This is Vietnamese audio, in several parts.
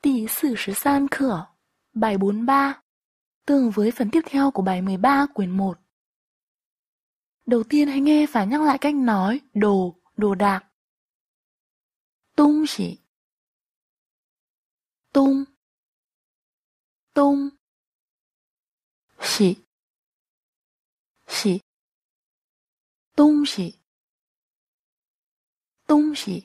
第四十三课 Bài 43 Tương với phần tiếp theo của bài mười ba quyển 1 Đầu tiên hãy nghe và nhắc lại cách nói đồ, đồ đạc. Tung chỉ Tung Tung Chỉ Chỉ Tung chỉ Tung chỉ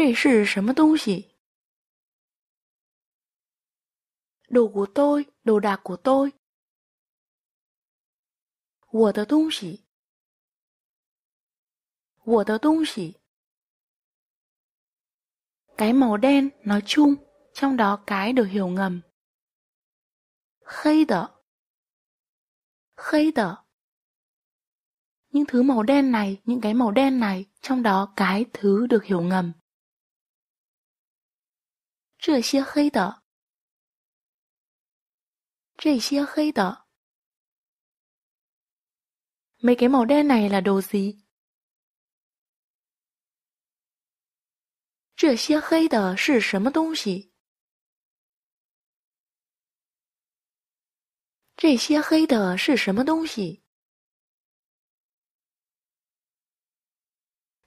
这是什么东西？đồ của tôi, đồ đạc của tôi. 我的东西，我的东西。cái màu đen nói chung, trong đó cái được hiểu ngầm. Khây Những thứ màu đen này, những cái màu đen này, trong đó cái thứ được hiểu ngầm. 这些黑的，这些黑的，mấy cái màu đen này là đồ gì？这些黑的是什么东西？这些黑的是什么东西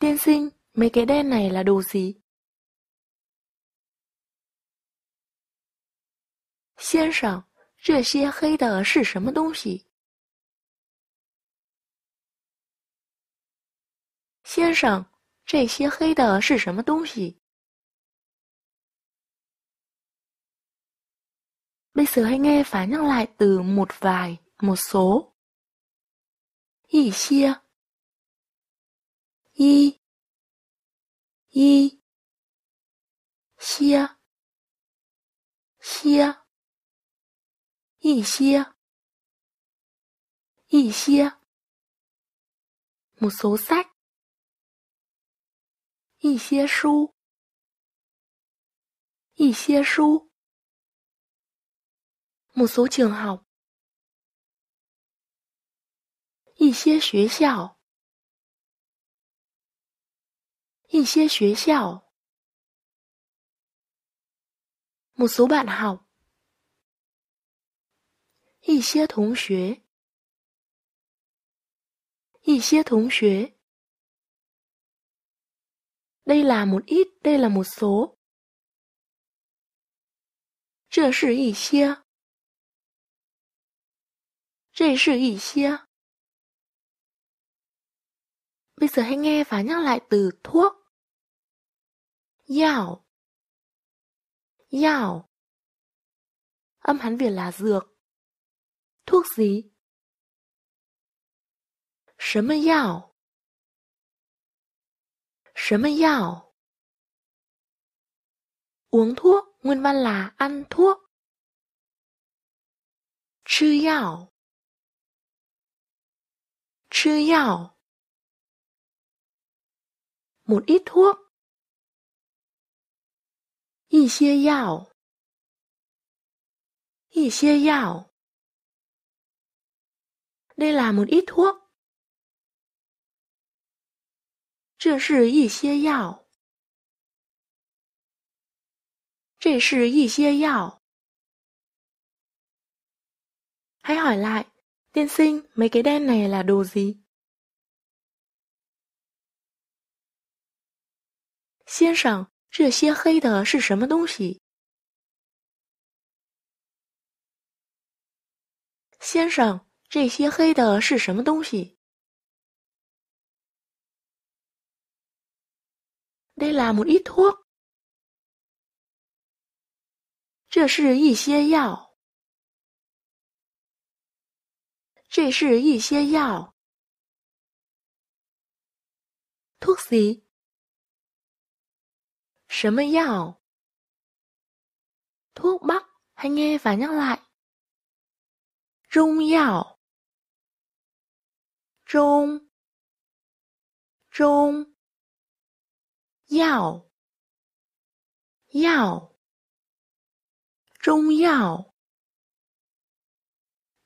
？Thiên sinh, mấy cái đen này là đồ gì? 先生，这些黑的是什么东西？先生，这些黑的是什么东西？Màu đen ấy phản ứng lại từ một vài một số, chỉ chia, chia, chia, chia. 一些，一些，木苏书，一些书，一些书，木苏些学一些学校，一些学校，木苏学号。一些同学，一些同学。Đây là một ít, đây là một số. 这是一些，这是一些。Bây giờ hãy nghe và nhắc lại từ thuốc. Yào. Yào. Âm hán Việt là dược. 吐司？什么药？什么药？uống thuốc nguyên văn là ăn thuốc，吃药，吃药。một ít thuốc，一些药，一些药。雷拉姆利托，这是一些药。这是一些药。还问来，天星，没个黑的，这是什么？先生，这些黑的是什么东西？先生。这些黑的是什么东西？Delamutitol。这是一些药。这是一些药。Thucsi，什么药？Thuốc bắc，hãy nghe và nhắc lại。Rung 药。中中药药，中药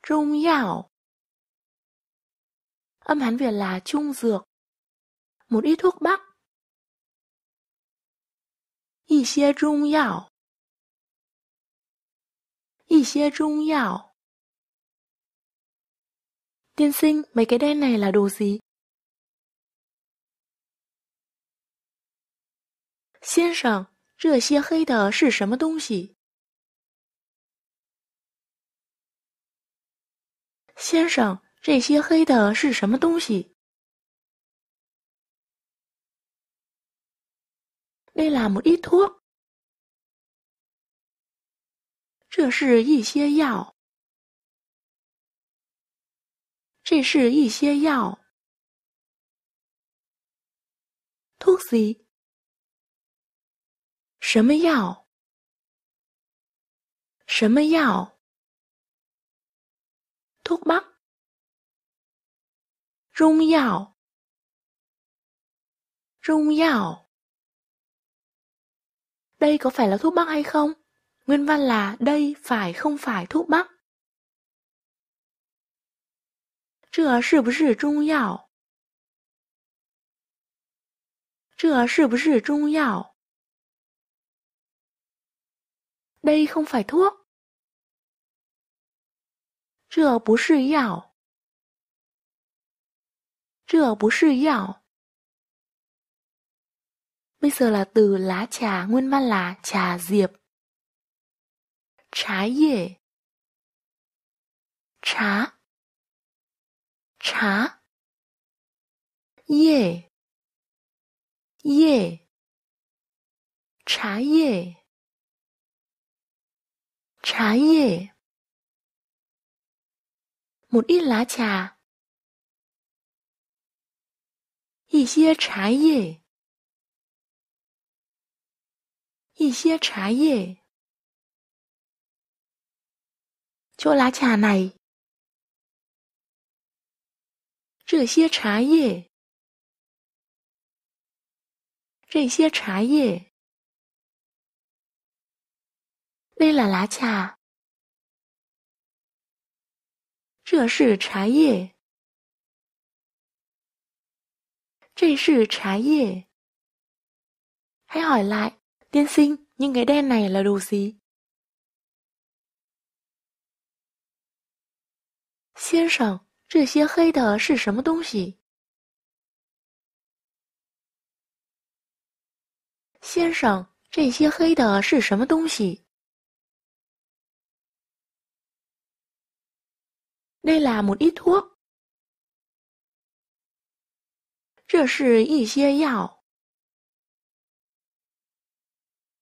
中药。阿盘为了中药，一点药包，一些中药，一些中药。Tiên sinh mấy cái đen này là đồ gì Xin rằng, 这些黑的是什么东西？先生，这些黑的是什么东西？Đây là một ít thuốc. 这是一些药。这是一些药。thuốc gì? 什么药？什么药？thuốc bắc 中药中药 Đây có phải là thuốc bắc hay không? Nguyên văn là đây phải không phải thuốc bắc. 这是不是中药？这是不是中药？Đây không phải thuốc. 这不是药。这不是药。Bây giờ là từ lá trà nguyên văn là trà diệp. Trái dễ. Trá 茶叶叶茶叶茶叶牡蛎拉恰一些茶叶一些茶叶就拉恰那这些茶叶，这些茶叶，为了拉恰，这是茶叶，这是茶叶。还回来，天星，你那袋内是都什先生。这些黑的是什么东西，先生？这些黑的是什么东西？那拉姆利托，这是一些药，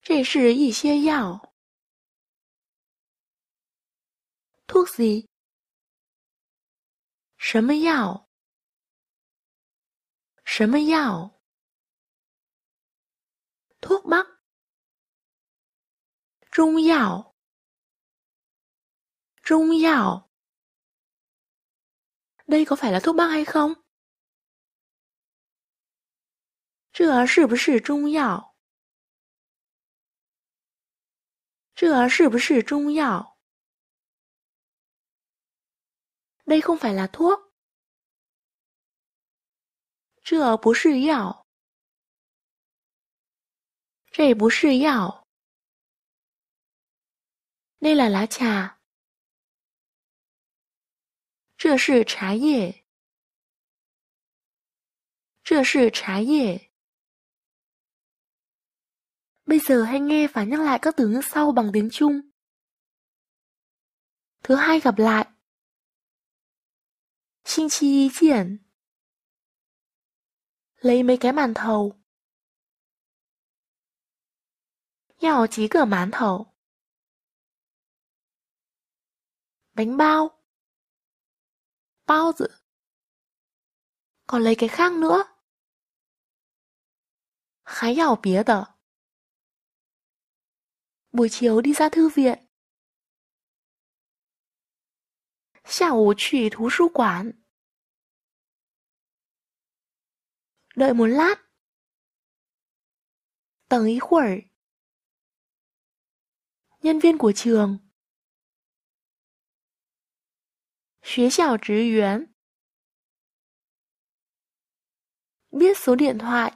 这是一些药，兔子。什么药？什么药？thuốc bắc trung dạo trung dạo đây có phải là thuốc bắc hay không? 这是不是中药？这是不是中药？đây không phải là thuốc. Chưa bú sư yào. Rể bú sư yào. Đây là lá trà. Chưa sư trà yề. Chưa sư trà yề. Bây giờ hãy nghe và nhắc lại các từ ngữ sau bằng tiếng Trung. Thứ hai gặp lại. 星期一见。lấy mấy cái màn thầu. 要几个馒头？bánh bao, bao dự. Còn lấy cái khác nữa. Khái giàu bía tờ. Buổi chiều đi ra thư viện. Xào 去图书馆。Đợi một lát. Tầng ý khuẩy. Nhân viên của trường. Xế xảo trứ yuán. Biết số điện thoại.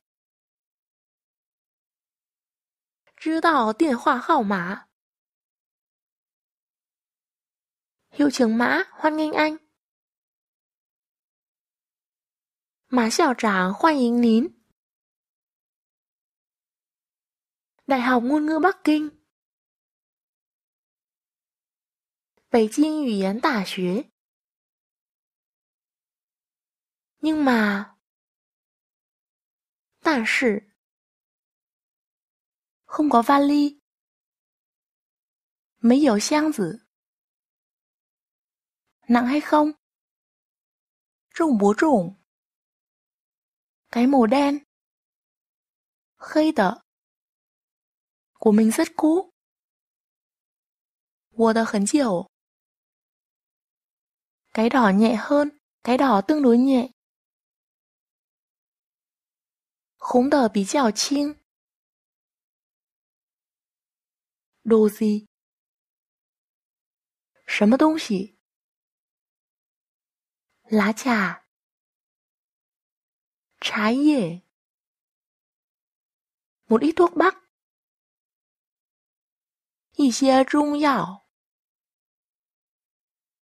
Chứ đạo điện thoại khảo mã. Hiệu trưởng mã, hoan nghênh anh. 马校长欢迎您. Đại học ngôn ngữ Bắc Kinh Bắc Kinh Ủy Yến Đại Xuế Nhưng mà... 但是 Không có vali 没有箱子 Nặng hay không? Trọng bố trọng cái màu đen. Khây tở. Của mình rất cũ. 我的很久. Cái đỏ nhẹ hơn, cái đỏ tương đối nhẹ. Khống tờ bí chào chinh. Đồ gì? 什么东西？lá trà 茶叶，某一些药，一些中药。